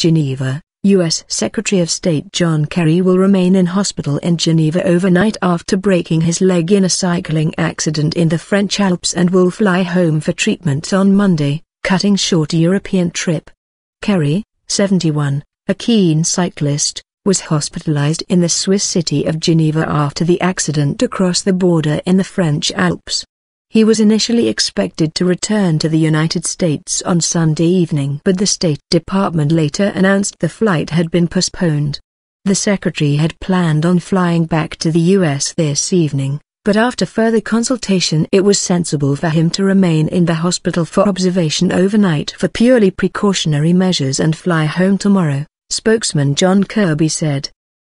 Geneva, U.S. Secretary of State John Kerry will remain in hospital in Geneva overnight after breaking his leg in a cycling accident in the French Alps and will fly home for treatment on Monday, cutting short a European trip. Kerry, 71, a keen cyclist, was hospitalized in the Swiss city of Geneva after the accident across the border in the French Alps. He was initially expected to return to the United States on Sunday evening, but the State Department later announced the flight had been postponed. The secretary had planned on flying back to the U.S. this evening, but after further consultation it was sensible for him to remain in the hospital for observation overnight for purely precautionary measures and fly home tomorrow, spokesman John Kirby said.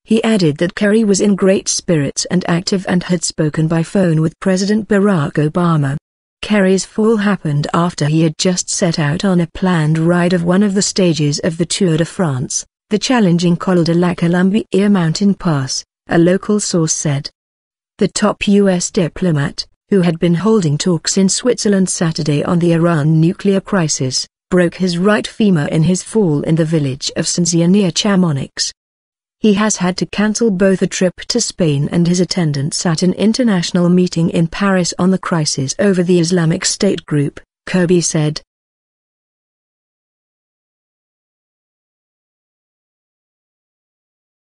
He added that Kerry was in great spirits and active and had spoken by phone with President Barack Obama. Kerry's fall happened after he had just set out on a planned ride of one of the stages of the Tour de France, the challenging Col de la Colombier mountain pass, a local source said. The top U.S. diplomat, who had been holding talks in Switzerland Saturday on the Iran nuclear crisis, broke his right femur in his fall in the village of Sanzia near Chamonix he has had to cancel both a trip to Spain and his attendance at an international meeting in Paris on the crisis over the Islamic State group, Kirby said.